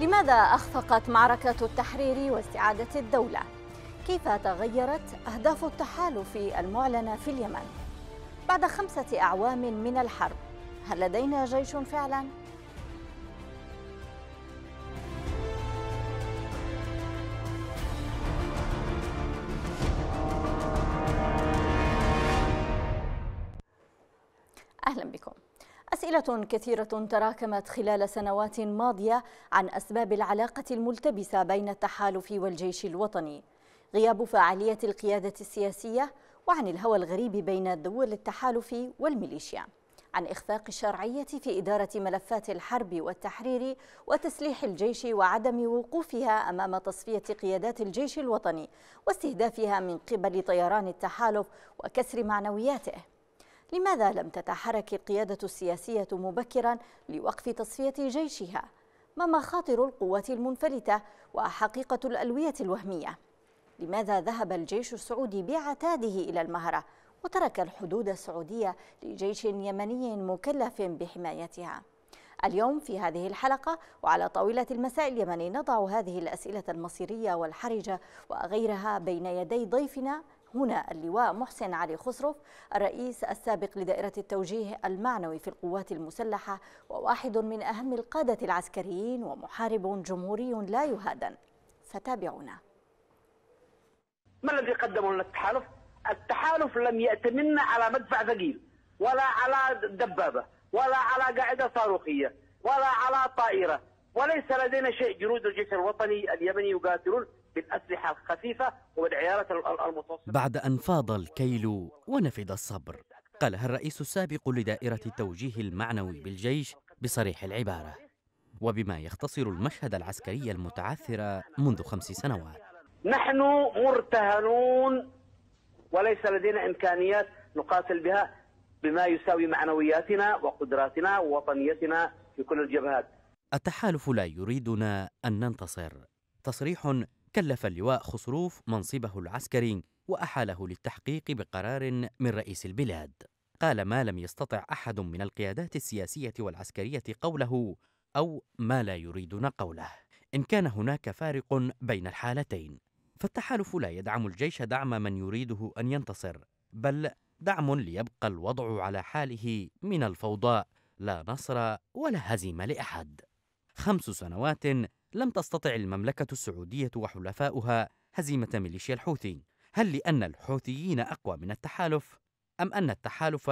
لماذا أخفقت معركة التحرير واستعادة الدولة؟ كيف تغيرت أهداف التحالف المعلنة في اليمن؟ بعد خمسة أعوام من الحرب هل لدينا جيش فعلاً؟ أسئلة كثيرة تراكمت خلال سنوات ماضية عن أسباب العلاقة الملتبسة بين التحالف والجيش الوطني غياب فعالية القيادة السياسية وعن الهوى الغريب بين دول التحالف والميليشيا عن إخفاق الشرعية في إدارة ملفات الحرب والتحرير وتسليح الجيش وعدم وقوفها أمام تصفية قيادات الجيش الوطني واستهدافها من قبل طيران التحالف وكسر معنوياته لماذا لم تتحرك القيادة السياسية مبكرا لوقف تصفية جيشها؟ ما مخاطر القوات المنفلتة وحقيقة الألوية الوهمية؟ لماذا ذهب الجيش السعودي بعتاده إلى المهرة وترك الحدود السعودية لجيش يمني مكلف بحمايتها؟ اليوم في هذه الحلقة وعلى طاولة المساء اليمني نضع هذه الأسئلة المصيرية والحرجة وغيرها بين يدي ضيفنا هنا اللواء محسن علي خسروف الرئيس السابق لدائرة التوجيه المعنوي في القوات المسلحة وواحد من أهم القادة العسكريين ومحارب جمهوري لا يهادن فتابعونا ما الذي قدمه لنا التحالف؟ التحالف لم يأتمنا على مدفع ثقيل ولا على دبابة ولا على قاعدة صاروخية ولا على طائرة وليس لدينا شيء جنود الجيش الوطني اليمني يقاتلون بالأسلحة الخفيفة وبالعيارات المتوسطة بعد أن فاض الكيل ونفد الصبر قالها الرئيس السابق لدائرة التوجيه المعنوي بالجيش بصريح العبارة وبما يختصر المشهد العسكري المتعثر منذ خمس سنوات نحن مرتهنون وليس لدينا إمكانيات نقاتل بها بما يساوي معنوياتنا وقدراتنا ووطنيتنا في كل الجبهات التحالف لا يريدنا أن ننتصر تصريح كلف اللواء خسروف منصبه العسكري وأحاله للتحقيق بقرار من رئيس البلاد قال ما لم يستطع أحد من القيادات السياسية والعسكرية قوله أو ما لا يريدون قوله إن كان هناك فارق بين الحالتين فالتحالف لا يدعم الجيش دعم من يريده أن ينتصر بل دعم ليبقى الوضع على حاله من الفوضى لا نصر ولا هزيمة لأحد خمس سنوات لم تستطع المملكة السعودية وحلفاؤها هزيمة ميليشيا الحوثي هل لأن الحوثيين أقوى من التحالف؟ أم أن التحالف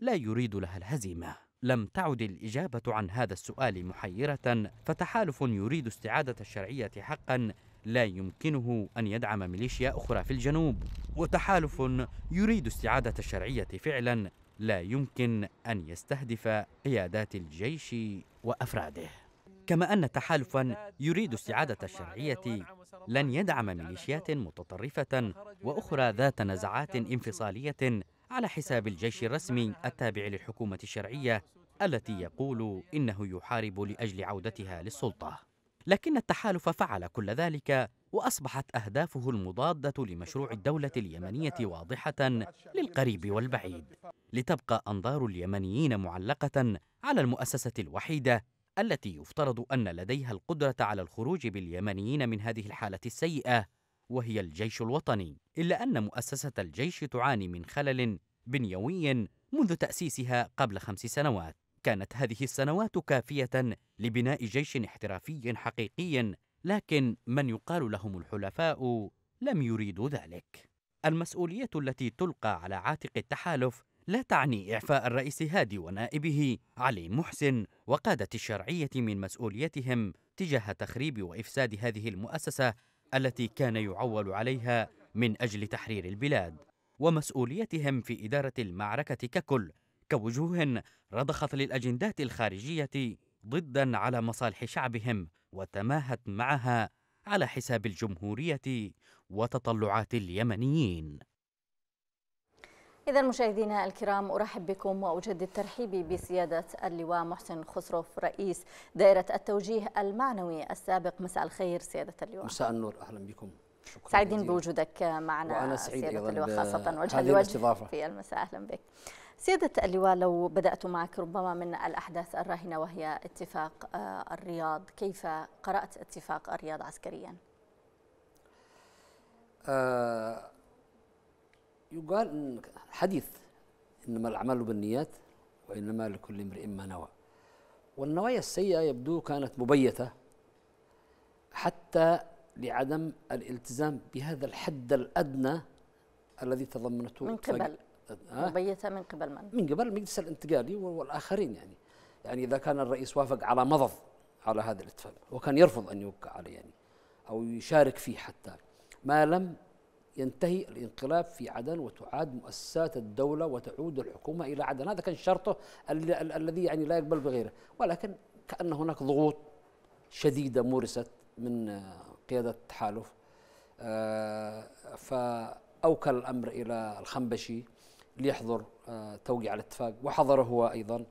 لا يريد لها الهزيمة؟ لم تعد الإجابة عن هذا السؤال محيرة فتحالف يريد استعادة الشرعية حقا لا يمكنه أن يدعم ميليشيا أخرى في الجنوب وتحالف يريد استعادة الشرعية فعلا لا يمكن أن يستهدف قيادات الجيش وأفراده كما أن تحالفا يريد استعادة الشرعية لن يدعم ميليشيات متطرفة وأخرى ذات نزعات انفصالية على حساب الجيش الرسمي التابع للحكومة الشرعية التي يقول إنه يحارب لأجل عودتها للسلطة لكن التحالف فعل كل ذلك وأصبحت أهدافه المضادة لمشروع الدولة اليمنية واضحة للقريب والبعيد لتبقى أنظار اليمنيين معلقة على المؤسسة الوحيدة التي يفترض أن لديها القدرة على الخروج باليمنيين من هذه الحالة السيئة وهي الجيش الوطني إلا أن مؤسسة الجيش تعاني من خلل بنيوي منذ تأسيسها قبل خمس سنوات كانت هذه السنوات كافية لبناء جيش احترافي حقيقي لكن من يقال لهم الحلفاء لم يريدوا ذلك المسؤولية التي تلقى على عاتق التحالف لا تعني إعفاء الرئيس هادي ونائبه علي محسن وقادة الشرعية من مسؤوليتهم تجاه تخريب وإفساد هذه المؤسسة التي كان يعول عليها من أجل تحرير البلاد ومسؤوليتهم في إدارة المعركة ككل كوجوه رضخت للأجندات الخارجية ضدا على مصالح شعبهم وتماهت معها على حساب الجمهورية وتطلعات اليمنيين إذا مشاهدينا الكرام أرحب بكم وأجدد ترحيبي بسيادة اللواء محسن خسروف رئيس دائرة التوجيه المعنوي السابق مساء الخير سيادة اللواء مساء النور أهلا بكم شكرا سعيدين بوجودك معنا وأنا سعيد سيادة اللواء خاصة وجه لوجه في المساء أهلا بك سيادة اللواء لو بدأت معك ربما من الأحداث الراهنة وهي اتفاق آه، الرياض كيف قرأت اتفاق الرياض عسكريا؟ آه يقال إن حديث إنما الأعمال بالنيات وإنما لكل امرئ ما نوى والنوايا السيئة يبدو كانت مبيتة حتى لعدم الالتزام بهذا الحد الأدنى الذي تضمنته من قبل آه؟ مبيتة من قبل من؟ من قبل المجلس الانتقالي والآخرين يعني يعني إذا كان الرئيس وافق على مضض على هذا الاتفاق وكان يرفض أن يوقع عليه يعني أو يشارك فيه حتى ما لم ينتهي الانقلاب في عدن وتعاد مؤسسات الدولة وتعود الحكومة إلى عدن هذا كان شرطه الذي يعني لا يقبل بغيره ولكن كأن هناك ضغوط شديدة مورست من آه، قيادة التحالف آه، فأوكل الأمر إلى الخنبشي ليحضر آه، توقيع الاتفاق وحضر هو أيضا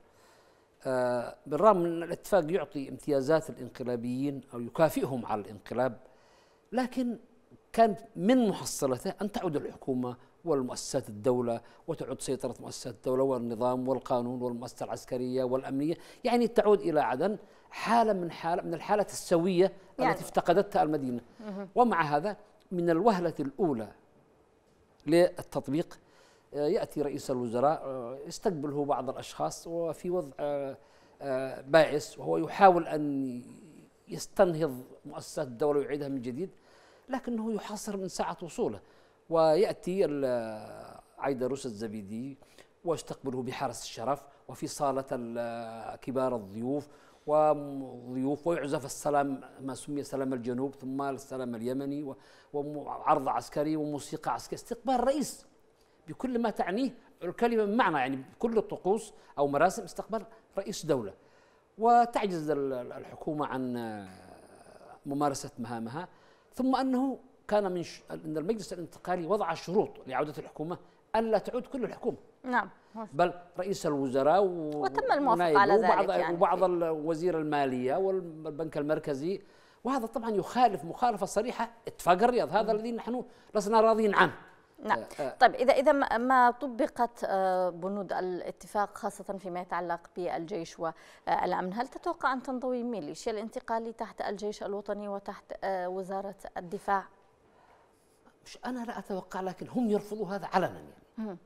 بالرغم من ان الاتفاق يعطي امتيازات الانقلابيين أو يكافئهم على الانقلاب لكن كان من محصلته أن تعود الحكومة والمؤسسات الدولة وتعود سيطرة مؤسسات الدولة والنظام والقانون والمؤسسة العسكرية والأمنية يعني تعود إلى عدن حالة من حالة من الحالة السوية يعني. التي افتقدتها المدينة ومع هذا من الوهلة الأولى للتطبيق آه، يأتي رئيس الوزراء آه، يستقبله بعض الأشخاص وفي وضع آه، بائس وهو يحاول أن يستنهض مؤسسات الدولة ويعيدها من جديد لكنه يحاصر من ساعة وصوله ويأتي عيدروس الزبيدي واستقبله بحرس الشرف وفي صالة كبار الضيوف وضيوف ويعزف السلام ما سمي سلام الجنوب ثم السلام اليمني وعرض عسكري وموسيقى عسكرية استقبال رئيس بكل ما تعنيه الكلمة معنى يعني بكل الطقوس أو مراسم استقبال رئيس دولة وتعجز الحكومة عن ممارسة مهامها ثم انه كان من ش... ان المجلس الانتقالي وضع شروط لعوده الحكومه الا تعود كل الحكومه نعم بل رئيس الوزراء و... وتم الموافقه على ذلك وبعض يعني وبعض وزير الماليه والبنك المركزي وهذا طبعا يخالف مخالفه صريحه اتفاق الرياض هذا الذي نحن لسنا راضين عنه نعم آه، آه. طيب إذا إذا ما طبقت آه، بنود الاتفاق خاصة فيما يتعلق بالجيش والأمن هل تتوقع أن تنضوي ميليشيا الانتقالي تحت الجيش الوطني وتحت وزارة الدفاع؟ مش أنا لا أتوقع لكن هم يرفضوا هذا علنا يعني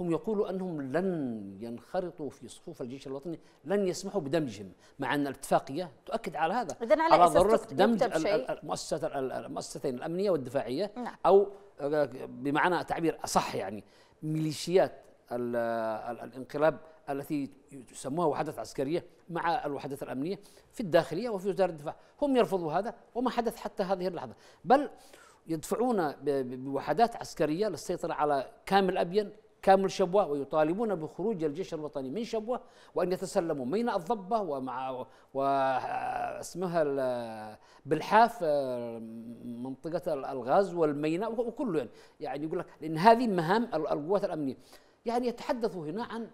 هم يقولوا أنهم لن ينخرطوا في صفوف الجيش الوطني لن يسمحوا بدمجهم مع أن الاتفاقية تؤكد على هذا إذن على, على ضرورة دمج المؤسستين الأمنية والدفاعية نعم. أو بمعنى تعبير اصح يعني ميليشيات الانقلاب التي تسموها وحدات عسكريه مع الوحدات الامنيه في الداخليه وفي وزاره الدفاع، هم يرفضوا هذا وما حدث حتى هذه اللحظه، بل يدفعون بوحدات عسكريه للسيطره على كامل ابين كامل شبوة ويطالبون بخروج الجيش الوطني من شبوة وأن يتسلموا ميناء الضبة ومع واسمها بالحاف آه، منطقة الغاز والميناء وكله يعني, يعني يقول لك لأن هذه مهام القوات الأمنية يعني يتحدثوا هنا عن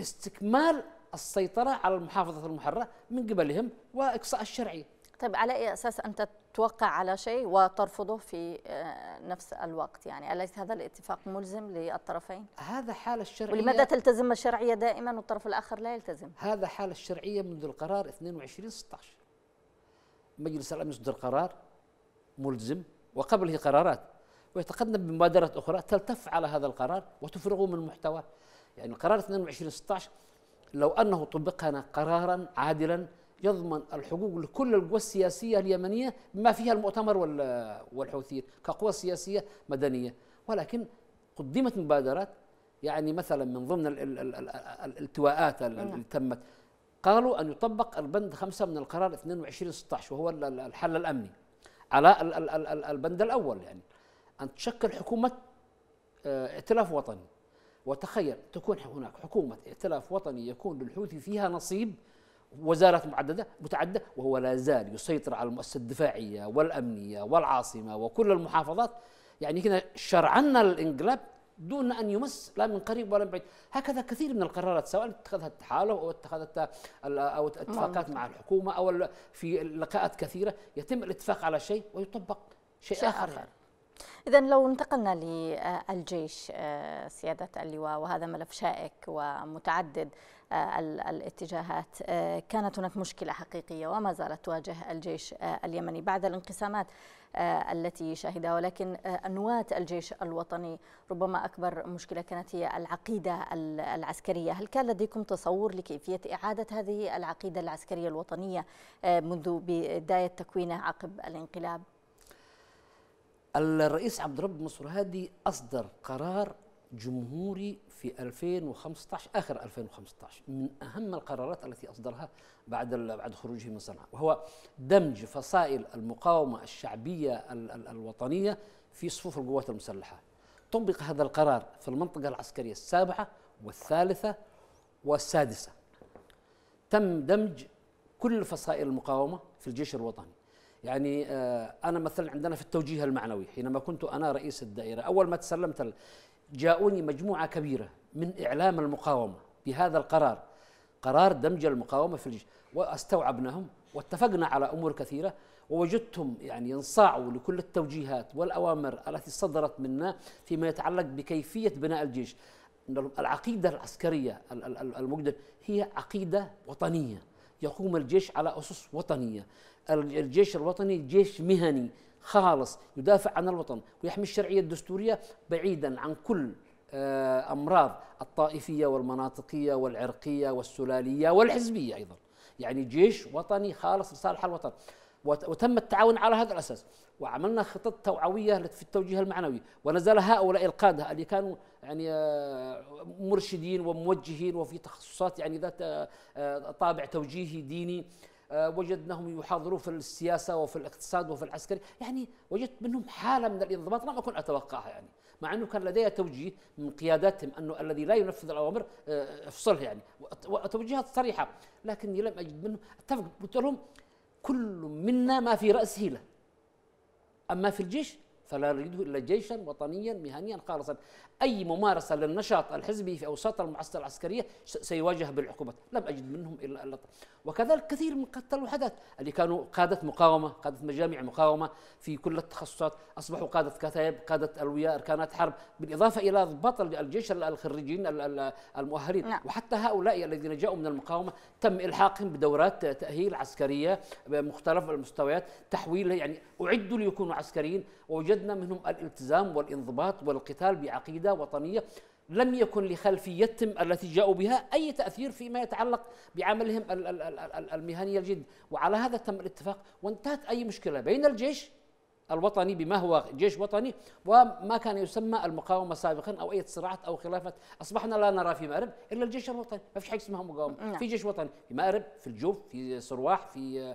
استكمال السيطرة على المحافظة المحررة من قبلهم وإقصاء الشرعية طيب على أي أساس أنت تتوقع على شيء وترفضه في آه، نفس الوقت يعني أليس هذا الاتفاق ملزم للطرفين؟ هذا حال الشرعية ولماذا تلتزم الشرعية دائما والطرف الآخر لا يلتزم؟ هذا حال الشرعية منذ القرار 22 16 مجلس الأمن يصدر قرار ملزم وقبله قرارات ويتقدم بمبادرات أخرى تلتف على هذا القرار وتفرغه من محتواه يعني قرار 22 16 لو أنه طبق قرارا عادلا يضمن الحقوق لكل القوى السياسية اليمنية بما فيها المؤتمر والحوثيين كقوى سياسية مدنية ولكن قدمت مبادرات يعني مثلا من ضمن الالتواءات نعم. اللي تمت قالوا أن يطبق البند خمسة من القرار 22-16 وهو الحل الأمني على البند الأول يعني أن تشكل حكومة آه، ائتلاف وطني وتخيل تكون هناك حكومة ائتلاف وطني يكون للحوثي فيها نصيب وزارات معددة متعددة وهو لا زال يسيطر على المؤسسة الدفاعية والأمنية والعاصمة وكل المحافظات يعني هنا شرعنا الانقلاب دون ان يمس لا من قريب ولا من بعيد، هكذا كثير من القرارات سواء اتخذها التحالف او اتخذت او اتفاقات مع الحكومه او في لقاءات كثيره يتم الاتفاق على شيء ويطبق شيء, شيء اخر, آخر. إذا لو انتقلنا للجيش آه، سيادة اللواء وهذا ملف شائك ومتعدد آه، الاتجاهات آه، كانت هناك مشكلة حقيقية وما زالت تواجه الجيش اليمني بعد الانقسامات التي شهدها ولكن أنواة الجيش الوطني ربما أكبر مشكلة كانت هي العقيدة العسكرية هل كان لديكم تصور لكيفية إعادة هذه العقيدة العسكرية الوطنية منذ بداية تكوينه عقب الانقلاب؟ الرئيس عبد الرب منصور هادي اصدر قرار جمهوري في 2015 اخر 2015 من اهم القرارات التي اصدرها بعد بعد خروجه من صنعاء وهو دمج فصائل المقاومه الشعبيه ال ال الوطنيه في صفوف القوات المسلحه. طبق هذا القرار في المنطقه العسكريه السابعه والثالثه والسادسه. تم دمج كل فصائل المقاومه في الجيش الوطني. يعني آه، انا مثلا عندنا في التوجيه المعنوي حينما كنت انا رئيس الدائره اول ما تسلمت جاءوني مجموعه كبيره من اعلام المقاومه بهذا القرار قرار دمج المقاومه في الجيش واستوعبناهم واتفقنا على امور كثيره ووجدتهم يعني ينصاعوا لكل التوجيهات والاوامر التي صدرت منا فيما يتعلق بكيفيه بناء الجيش العقيده العسكريه المجدل هي عقيده وطنيه يقوم الجيش على اسس وطنيه الجيش الوطني جيش مهني خالص يدافع عن الوطن ويحمي الشرعية الدستورية بعيدا عن كل آه، أمراض الطائفية والمناطقية والعرقية والسلالية والحزبية أيضا يعني جيش وطني خالص لصالح الوطن وتم التعاون على هذا الأساس وعملنا خطط توعوية في التوجيه المعنوي ونزل هؤلاء القادة اللي كانوا يعني آه، مرشدين وموجهين وفي تخصصات يعني ذات آه، طابع توجيهي ديني آه، وجدناهم يحاضرون في السياسه وفي الاقتصاد وفي العسكري يعني وجدت منهم حاله من الانضباط لم اكن اتوقعها يعني مع انه كان لدي توجيه من قياداتهم انه الذي لا ينفذ الاوامر آه، افصله يعني وتوجيهات صريحه لكني لم اجد منهم اتفق قلت لهم كل منا ما في راسه له اما في الجيش فلا نريده الا جيشا وطنيا مهنيا خالصا أي ممارسة للنشاط الحزبي في أوساط المعسكر العسكرية سيواجه بالعقوبات لم أجد منهم إلا اللط وكذلك كثير من قادة الوحدات اللي كانوا قادة مقاومة قادة مجامع مقاومة في كل التخصصات أصبحوا قادة كتائب قادة ألوية أركانات حرب بالإضافة إلى ضباط الجيش الخريجين المؤهلين نعم. وحتى هؤلاء الذين جاءوا من المقاومة تم إلحاقهم بدورات تأهيل عسكرية بمختلف المستويات تحويل يعني أعدوا ليكونوا عسكريين ووجدنا منهم الالتزام والانضباط والقتال بعقيدة واحدة وطنية لم يكن لخلفيتهم التي جاءوا بها أي تأثير فيما يتعلق بعملهم المهني الجد وعلى هذا تم الاتفاق وانتهت أي مشكلة بين الجيش الوطني بما هو جيش وطني وما كان يسمى المقاومه سابقا او اي صراعات او خلافات اصبحنا لا نرى في مأرب الا الجيش الوطني ما في حاجه اسمها مقاومه نعم. في جيش وطني في مأرب في الجوف في سرواح في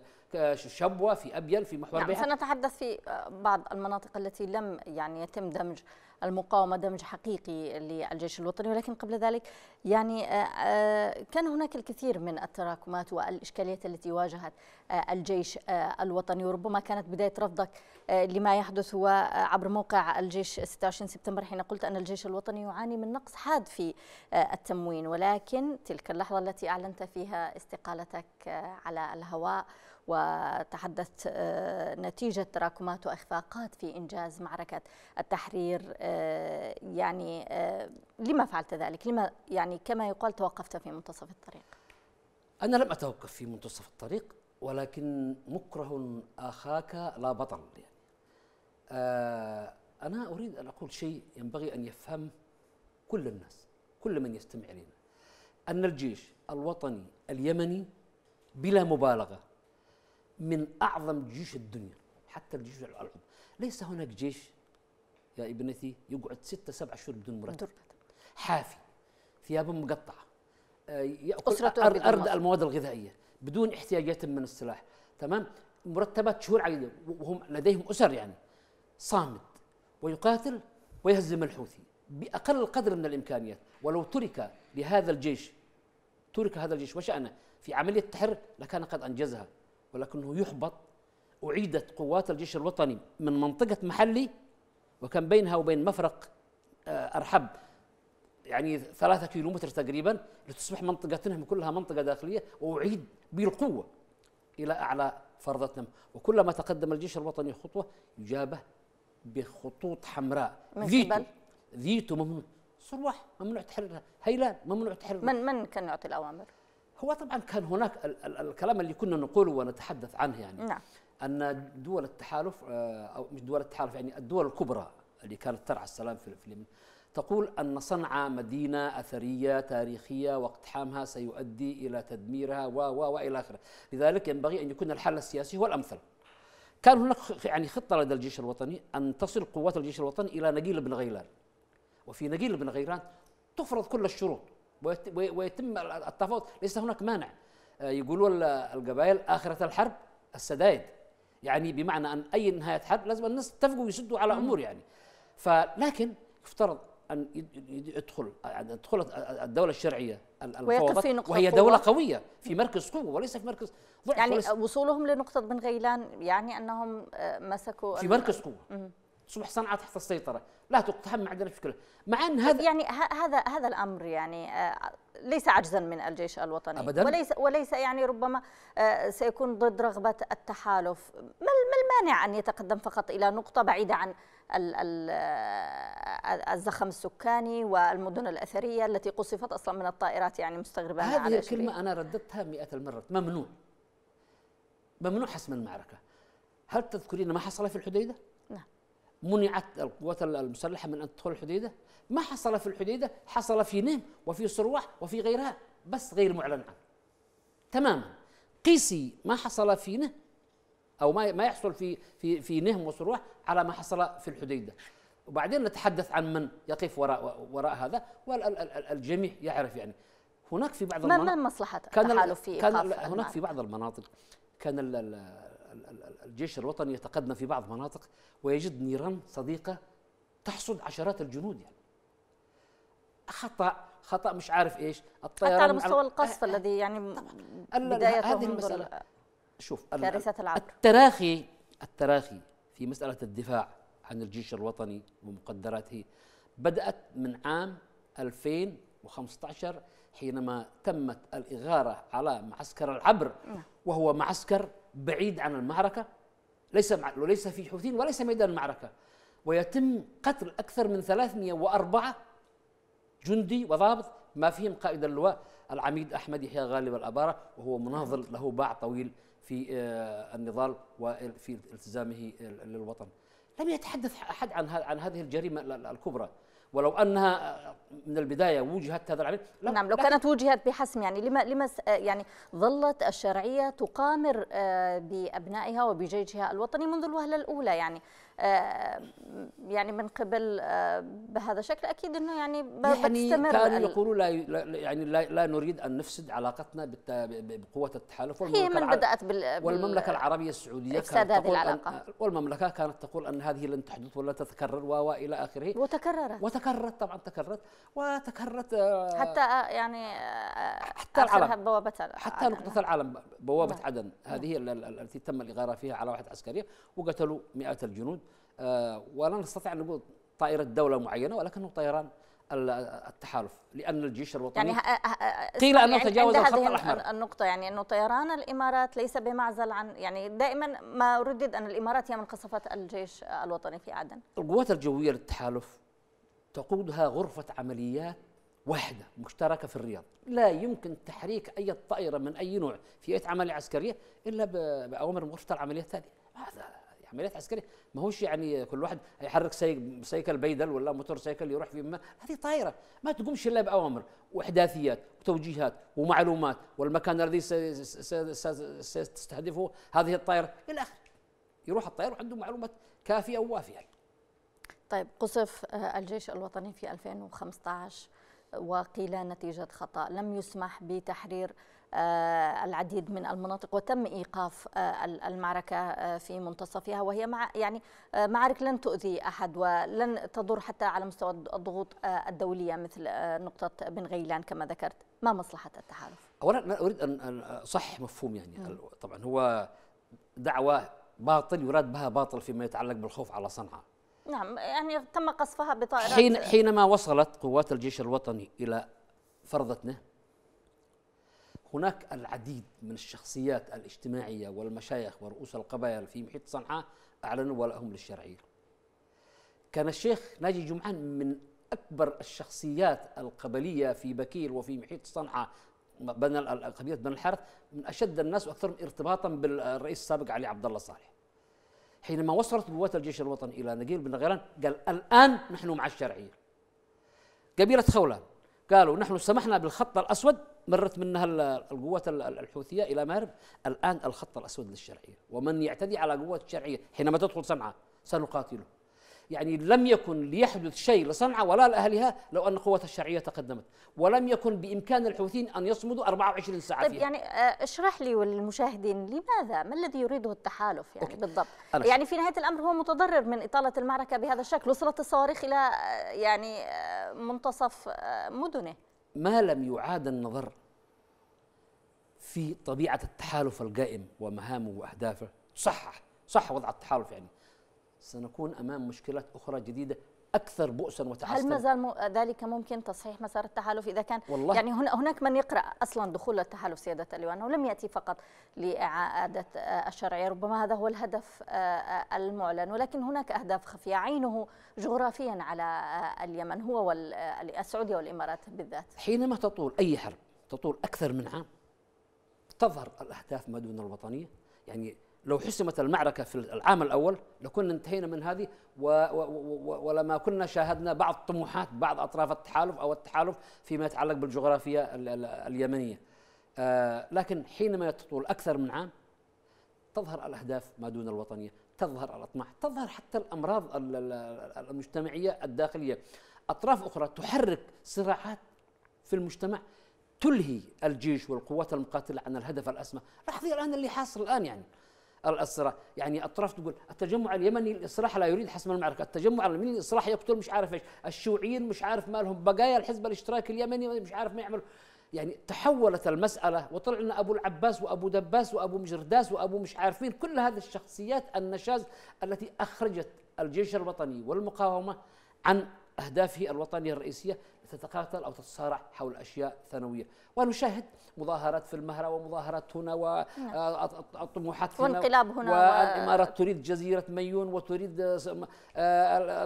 شبوه في ابين في محور نعم سنتحدث في بعض المناطق التي لم يعني يتم دمج المقاومة دمج حقيقي للجيش الوطني ولكن قبل ذلك يعني آه، آه، كان هناك الكثير من التراكمات والإشكاليات التي واجهت آه، الجيش الوطني وربما كانت بداية رفضك لما يحدث هو عبر موقع الجيش 26 سبتمبر حين قلت أن الجيش الوطني يعاني من نقص حاد في التموين ولكن تلك اللحظة التي أعلنت فيها استقالتك على الهواء وتحدثت آه، نتيجة تراكمات وإخفاقات في إنجاز معركة التحرير آه، يعني آه، لما فعلت ذلك؟ لما يعني كما يقال توقفت في منتصف الطريق؟ أنا لم أتوقف في منتصف الطريق ولكن مكره أخاك لا بطل يعني. أنا أريد أن أقول شيء ينبغي أن يفهم كل الناس كل من يستمع إلينا أن الجيش الوطني اليمني بلا مبالغة من أعظم جيوش الدنيا حتى الجيوش العظمى ليس هناك جيش يا ابنتي يقعد ستة سبعة شهور بدون مرتب حافي ثيابه مقطعة آه، يأكل أرد, أرد المواد الغذائية بدون احتياجات من السلاح تمام مرتبات شهور عديدة وهم لديهم أسر يعني صامد ويقاتل ويهزم الحوثي بأقل القدر من الإمكانيات ولو ترك لهذا الجيش ترك هذا الجيش وشأنه في عملية التحرر لكان قد أنجزها ولكنه يحبط أعيدت قوات الجيش الوطني من منطقة محلي وكان بينها وبين مفرق آه، أرحب يعني ثلاثة كيلومتر تقريبا لتصبح منطقتهم كلها منطقة داخلية وأعيد بالقوة إلى أعلى فرضتهم وكلما تقدم الجيش الوطني خطوة يجابه بخطوط حمراء من فيتو ذيتو ممنوع صرواح ممنوع تحررها هيلان ممنوع تحررها من من كان يعطي الأوامر؟ هو طبعا كان هناك الكلام اللي كنا نقوله ونتحدث عنه يعني نعم. ان دول التحالف آه، او مش دول التحالف يعني الدول الكبرى اللي كانت ترعى السلام في اليمن تقول ان صنعاء مدينه اثريه تاريخيه واقتحامها سيؤدي الى تدميرها و و والى اخره، لذلك ينبغي ان يكون الحل السياسي هو الامثل. كان هناك يعني خطه لدى الجيش الوطني ان تصل قوات الجيش الوطني الى نقيل بن غيلان. وفي نقيل بن غيلان تفرض كل الشروط ويتم التفاوض ليس هناك مانع آه، يقولوا القبائل آخرة الحرب السدايد يعني بمعنى أن أي نهاية حرب لازم الناس يتفقوا ويسدوا على أمور يعني فلكن يفترض أن يدخل يعني تدخل الدولة الشرعية ويقف في نقطة وهي دولة قوة. قوية في مركز قوة وليس في مركز ضعف يعني وصولهم لنقطة بن غيلان يعني أنهم آه، مسكوا في مركز قوة تصبح صنعاء تحت السيطره لا تقتحم معدن بشكلها مع ان هذا يعني هذا هذا الامر يعني آه، ليس عجزا من الجيش الوطني أبداً وليس وليس يعني ربما آه، سيكون ضد رغبه التحالف ما المانع ان يتقدم فقط الى نقطه بعيده عن آه، الزخم السكاني والمدن الاثريه التي قصفت اصلا من الطائرات يعني مستغربه هذه الكلمه انا رددتها مئة المره ممنوع ممنوع حسم المعركه هل تذكرين ما حصل في الحديده؟ منعت القوات المسلحه من ان تدخل الحديده ما حصل في الحديده حصل في نهم وفي صروح وفي غيرها بس غير معلن عنه تماما قيسي ما حصل في نهم او ما ما يحصل في في في نهم وصروح على ما حصل في الحديده وبعدين نتحدث عن من يقف وراء وراء هذا والجميع يعرف يعني هناك في بعض المناطق ما مصلحه كان التحالف في كان هناك في بعض المناطق كان الجيش الوطني يتقدم في بعض مناطق ويجد نيران صديقة تحصد عشرات الجنود يعني خطأ خطأ مش عارف إيش الطيران حتى على مستوى القصف أه، أه، الذي يعني بداية هذه المسألة شوف كارثة العبر التراخي التراخي في مسألة الدفاع عن الجيش الوطني ومقدراته بدأت من عام 2015 حينما تمت الإغارة على معسكر العبر نعم. وهو معسكر بعيد عن المعركة ليس مع... وليس في حوثين وليس ميدان المعركة ويتم قتل أكثر من 304 جندي وضابط ما فيهم قائد اللواء العميد أحمد يحيى غالب الأبارة وهو مناضل له باع طويل في آه، النضال وفي التزامه للوطن لم يتحدث أحد عن عن هذه الجريمة الكبرى ولو انها من البدايه وجهت هذا العمل نعم لو كانت وجهت بحسم يعني لما لما يعني ظلت الشرعيه تقامر آه، بابنائها وبجيشها الوطني منذ الوهله الاولى يعني آه، يعني من قبل آه، بهذا الشكل اكيد انه يعني, يعني بتستمر يعني كانوا يقولوا لا يعني لا, لا نريد ان نفسد علاقتنا بقوه التحالف والمملكه هي من بدات بال والمملكه العربيه السعوديه كانت هذه العلاقه والمملكه كانت تقول ان هذه لن تحدث ولا تتكرر والى اخره وتكررت وتكررت طبعا تكررت وتكررت آه، حتى يعني حتى العالم بوابه حتى نقطه العالم بوابه نعم. عدن هذه التي تم الاغاره فيها على واحد عسكريه وقتلوا مئات الجنود آه، ولا نستطيع أن نقول طائرة دولة معينة ولكنه طيران التحالف لان الجيش الوطني يعني آه، آه، قيل انه يعني تجاوز الخط الاحمر النقطه يعني انه طيران الامارات ليس بمعزل عن يعني دائما ما ردد ان الامارات هي من قصفت الجيش الوطني في عدن القوات الجويه للتحالف تقودها غرفه عمليات واحده مشتركه في الرياض لا يمكن تحريك اي طائره من اي نوع في اي عمليه عسكريه الا باوامر غرفه العمليات هذه هذا عمليات عسكريه ما هوش يعني كل واحد يحرك سيكل بيدل ولا موتور سيكل يروح في ما هذه طائره ما تقومش الا باوامر واحداثيات وتوجيهات ومعلومات والمكان الذي ستستهدفه هذه الطائره الى اخره يروح الطائر وعنده معلومات كافيه ووافيه طيب قصف آه، الجيش الوطني في 2015 وقيل نتيجة خطأ لم يسمح بتحرير آه، العديد من المناطق وتم ايقاف آه، المعركه آه، في منتصفها وهي مع يعني معارك لن تؤذي احد ولن تضر حتى على مستوى الضغوط الدوليه مثل نقطه بن غيلان كما ذكرت ما مصلحه التحالف اولا انا اريد ان اصحح مفهوم يعني م. طبعا هو دعوه باطل يراد بها باطل فيما يتعلق بالخوف على صنعاء نعم يعني تم قصفها بطائرات حين حينما وصلت قوات الجيش الوطني الى فرضتنا هناك العديد من الشخصيات الاجتماعية والمشايخ ورؤوس القبائل في محيط صنعاء أعلنوا ولائهم للشرعية كان الشيخ ناجي جمعان من أكبر الشخصيات القبلية في بكير وفي محيط صنعاء بنى قبيلة بن الحارث من أشد الناس وأكثرهم ارتباطا بالرئيس السابق علي عبد الله صالح حينما وصلت قوات الجيش الوطني إلى نقيل بن غيلان قال الآن نحن مع الشرعية قبيلة خولان قالوا نحن سمحنا بالخط الأسود مرت منها القوات الحوثية إلى مارب الآن الخط الأسود للشرعية ومن يعتدي على قوات الشرعية حينما تدخل صنعاء سنقاتله يعني لم يكن ليحدث شيء لصنعاء ولا لأهلها لو أن قوة الشرعية تقدمت ولم يكن بإمكان الحوثيين أن يصمدوا 24 ساعة طيب فيها. يعني آه، اشرح لي وللمشاهدين لماذا ما الذي يريده التحالف يعني أوكي. بالضبط يعني في نهاية الأمر هو متضرر من إطالة المعركة بهذا الشكل وصلت الصواريخ إلى آه، يعني آه، منتصف مدنه ما لم يعاد النظر في طبيعة التحالف القائم ومهامه وأهدافه صحح صح وضع التحالف يعني سنكون امام مشكلات اخرى جديده اكثر بؤسا وتعسفا هل ما زال ذلك ممكن تصحيح مسار التحالف اذا كان والله يعني هناك من يقرا اصلا دخول التحالف سياده اللواء انه لم ياتي فقط لاعاده آه، الشرعيه ربما هذا هو الهدف آه، المعلن ولكن هناك اهداف خفيه عينه جغرافيا على آه، اليمن هو والسعوديه والامارات بالذات حينما تطول اي حرب تطول اكثر من عام تظهر الاهداف ما دون الوطنيه يعني لو حسمت المعركة في العام الأول لكنا انتهينا من هذه و و و ولما كنا شاهدنا بعض طموحات بعض أطراف التحالف أو التحالف فيما يتعلق بالجغرافيا ال ال اليمنية آه لكن حينما تطول أكثر من عام تظهر الأهداف ما دون الوطنية تظهر الأطماع تظهر حتى الأمراض ال ال المجتمعية الداخلية أطراف أخرى تحرك صراعات في المجتمع تلهي الجيش والقوات المقاتلة عن الهدف الأسمى لاحظي الآن اللي حاصل الآن يعني الأسرى يعني أطراف تقول التجمع اليمني الاصلاح لا يريد حسم المعركة التجمع اليمني الاصلاح يقتل مش عارف إيش الشيوعيين مش عارف مالهم بقايا الحزب الاشتراكي اليمني مش عارف ما يعملوا يعني تحولت المسألة وطلع لنا أبو العباس وأبو دباس وأبو مجرداس وأبو مش عارفين كل هذه الشخصيات النشاز التي أخرجت الجيش الوطني والمقاومة عن أهدافه الوطنية الرئيسية تتقاتل أو تتصارع حول أشياء ثانوية ونشاهد مظاهرات في المهرة ومظاهرات هنا والطموحات نعم. آه، هنا وانقلاب هنا والإمارات و... تريد جزيرة ميون وتريد آه، آه،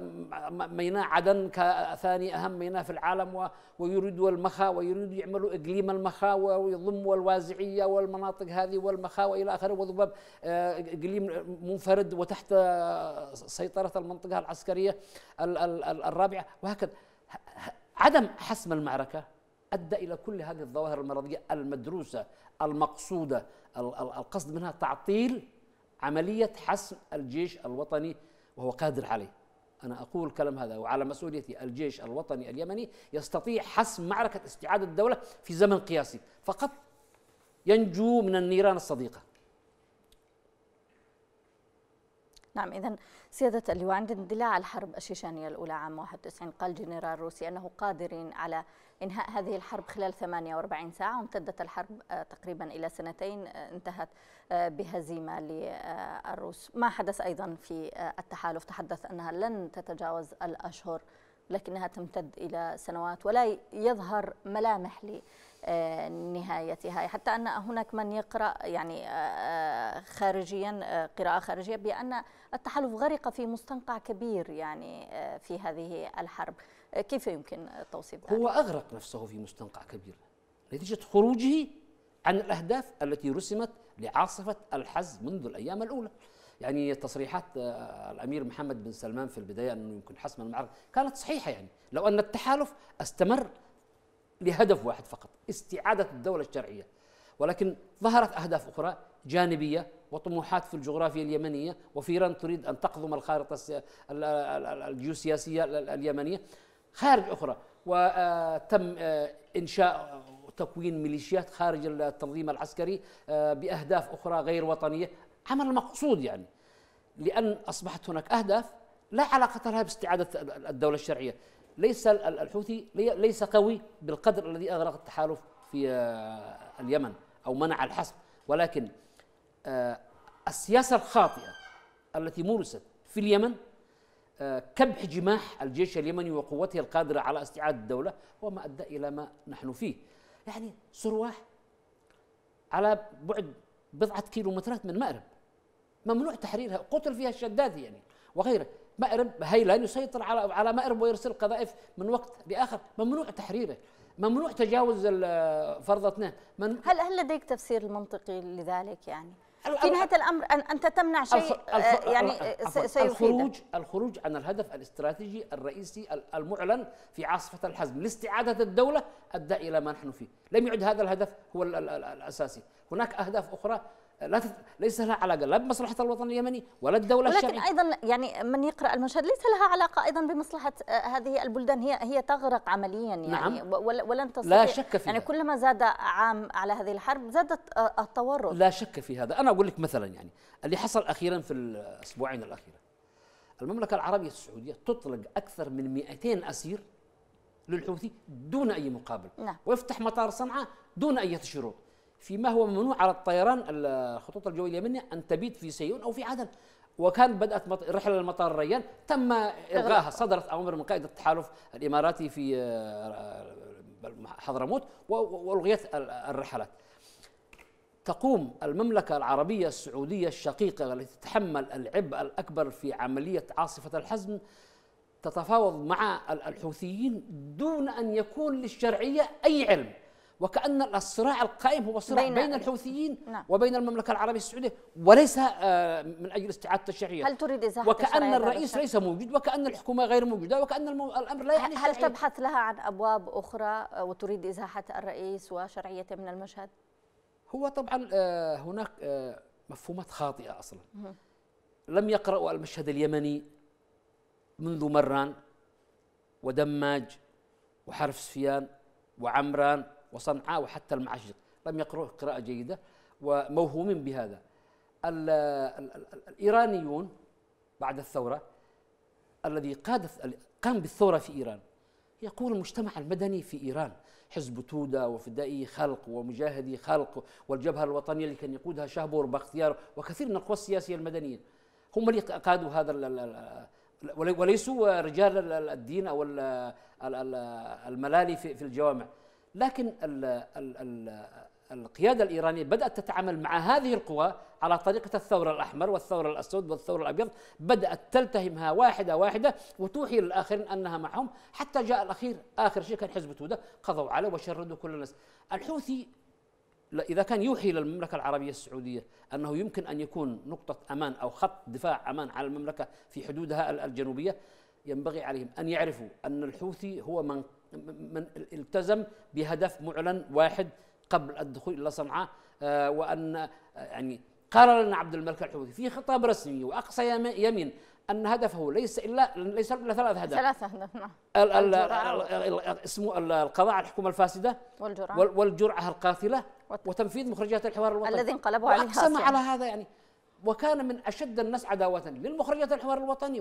ميناء عدن كثاني أهم ميناء في العالم ويريدوا المخا ويريدوا يعملوا إقليم المخا ويضموا الوازعية والمناطق هذه والمخا وإلى آخره وذباب إقليم منفرد وتحت سيطرة المنطقة العسكرية الرابعة وهكذا عدم حسم المعركة أدى إلى كل هذه الظواهر المرضية المدروسة المقصودة القصد منها تعطيل عملية حسم الجيش الوطني وهو قادر عليه أنا أقول الكلام هذا وعلى مسؤوليتي الجيش الوطني اليمني يستطيع حسم معركة استعادة الدولة في زمن قياسي فقط ينجو من النيران الصديقة نعم إذا سيادة اللواء عند اندلاع الحرب الشيشانية الأولى عام 91 قال جنرال روسي أنه قادرين على إنهاء هذه الحرب خلال 48 ساعة وامتدت الحرب آه، تقريبا إلى سنتين آه، انتهت آه، بهزيمة للروس ما حدث أيضا في التحالف تحدث أنها لن تتجاوز الأشهر لكنها تمتد إلى سنوات ولا يظهر ملامح لنهايتها حتى أن هناك من يقرأ يعني خارجيا آه، قراءة خارجية بأن التحالف غرق في مستنقع كبير يعني آه، في هذه الحرب آه، كيف يمكن توصيف ذلك؟ هو أغرق نفسه في مستنقع كبير نتيجة خروجه عن الأهداف التي رسمت لعاصفة الحز منذ الأيام الأولى يعني تصريحات الامير محمد بن سلمان في البدايه انه يمكن حسم المعركه كانت صحيحه يعني لو ان التحالف استمر لهدف واحد فقط استعاده الدوله الشرعيه ولكن ظهرت أهداف أخرى جانبية وطموحات في الجغرافيا اليمنية وفي ايران تريد أن تقضم الخارطة الجيوسياسية اليمنية خارج أخرى وتم آه، إنشاء تكوين ميليشيات خارج التنظيم العسكري آه، بأهداف أخرى غير وطنية عمل مقصود يعني لأن أصبحت هناك أهداف لا علاقة لها باستعادة الدولة الشرعية ليس الحوثي ليس قوي بالقدر الذي أغرق التحالف في آه، اليمن أو منع الحصر ولكن آه، السياسة الخاطئة التي مورست في اليمن آه، كبح جماح الجيش اليمني وقوته القادرة على استعادة الدولة هو ما أدى إلى ما نحن فيه يعني سرواح على بعد بضعة كيلومترات من مأرب ممنوع تحريرها قتل فيها الشدادي يعني وغيره مأرب هيلان يسيطر على على مأرب ويرسل قذائف من وقت لآخر ممنوع تحريره ممنوع تجاوز فرضتنا من هل هل لديك تفسير منطقي لذلك يعني في نهايه الامر ان انت تمنع شيء الف... آه، يعني سيفيدك الخروج الخروج عن الهدف الاستراتيجي الرئيسي المعلن في عاصفه الحزم لاستعاده الدوله ادى الى ما نحن فيه لم يعد هذا الهدف هو الاساسي هناك اهداف اخرى لا تت... ليس لها علاقه لا بمصلحه الوطن اليمني ولا الدوله ولكن الشرعيه ولكن ايضا يعني من يقرا المشهد ليس لها علاقه ايضا بمصلحه آه، هذه البلدان هي هي تغرق عمليا يعني نعم. ولن تستطيع لا شك في يعني كلما زاد عام على هذه الحرب زادت آه، التورط لا شك في هذا انا اقول لك مثلا يعني اللي حصل اخيرا في الاسبوعين الاخيره المملكه العربيه السعوديه تطلق اكثر من 200 اسير للحوثي دون اي مقابل نعم. ويفتح مطار صنعاء دون اي شروط فيما هو ممنوع على الطيران الخطوط الجوية اليمنية أن تبيت في سيئون أو في عدن وكان بدأت رحلة المطار الريان تم إلغاها صدرت أوامر من قائد التحالف الإماراتي في آه، آه، حضرموت وألغيت الرحلات تقوم المملكة العربية السعودية الشقيقة التي تتحمل العبء الأكبر في عملية عاصفة الحزم تتفاوض مع الحوثيين دون أن يكون للشرعية أي علم وكأن الصراع القائم هو صراع بين, بين الحوثيين نعم. وبين المملكة العربية السعودية وليس آه، من أجل استعادة الشرعية هل تريد إزاحة وكأن الرئيس ليس موجود وكأن الحكومة غير موجودة وكأن الأمر لا يعني هل تبحث لها عن أبواب أخرى آه، وتريد إزاحة الرئيس وشرعيته من المشهد؟ هو طبعا آه، هناك مفهومات خاطئة أصلا لم يقرأوا المشهد اليمني منذ مران ودماج وحرف سفيان وعمران وصنعاء وحتى المعشق لم يقرأوا قراءة جيدة وموهومين بهذا الـ الـ الـ الإيرانيون بعد الثورة الذي قاد قام بالثورة في إيران يقول المجتمع المدني في إيران حزب تودة وفدائي خلق ومجاهدي خلق والجبهة الوطنيه اللي كان يقودها شهبور باختيار وكثير من القوى السياسية المدنية هم اللي قادوا هذا وليسوا رجال الدين أو الملالي في الجوامع لكن الـ الـ الـ القيادة الإيرانية بدأت تتعامل مع هذه القوى على طريقة الثور الأحمر والثور الأسود والثور الأبيض بدأت تلتهمها واحدة واحدة وتوحي للآخرين أنها معهم حتى جاء الأخير آخر شيء كان حزب تودة قضوا عليه وشردوا كل الناس الحوثي إذا كان يوحي للمملكة العربية السعودية أنه يمكن أن يكون نقطة أمان أو خط دفاع أمان على المملكة في حدودها الجنوبية ينبغي عليهم أن يعرفوا أن الحوثي هو من من التزم بهدف معلن واحد قبل الدخول الى صنعاء آه، وان آه، يعني قرر لنا عبد الملك الحوثي في خطاب رسمي واقصى يمين ان هدفه ليس الا ليس الا ثلاث اهداف ثلاث اهداف نعم اسمه القضاء على الحكومه الفاسده والجرعه والجرعه القاتله وتنفيذ مخرجات الحوار الوطني الذي انقلبوا عليها اقسم على هذا يعني وكان من اشد الناس عداوه للمخرجات الحوار الوطني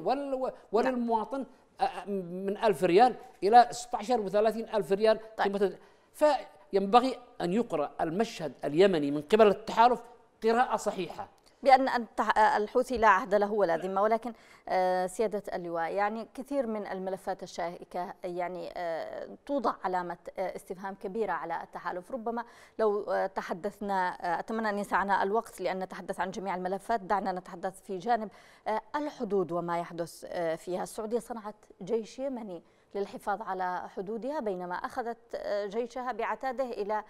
وللمواطن نعم. آه، آه، من ألف ريال الى 16 و 30 الف ريال طيب. فينبغي ان يقرا المشهد اليمني من قبل التحالف قراءه صحيحه بأن الحوثي لا عهد له ولا ذمة ولكن آه، سيادة اللواء يعني كثير من الملفات الشائكة يعني آه، توضع علامة آه، استفهام كبيرة على التحالف ربما لو تحدثنا أتمنى أن يسعنا الوقت لأن نتحدث عن جميع الملفات دعنا نتحدث في جانب الحدود وما يحدث فيها السعودية صنعت جيش يمني للحفاظ على حدودها بينما أخذت جيشها بعتاده إلى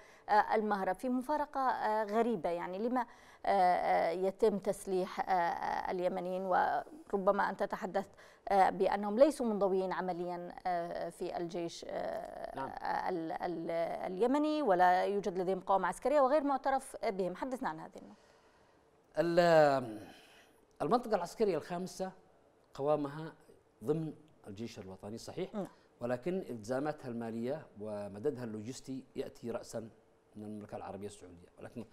المهرب في مفارقة غريبة يعني لما يتم تسليح آه، آه، اليمنيين وربما أنت تتحدث آه، بأنهم ليسوا منضويين عمليا في الجيش نعم. ال اليمني ولا يوجد لديهم قوام عسكرية وغير معترف بهم حدثنا عن هذه النقطة المنطقة العسكرية الخامسة قوامها ضمن الجيش الوطني صحيح نعم. ولكن التزاماتها المالية ومددها اللوجستي يأتي رأسا من المملكة العربية السعودية ولكن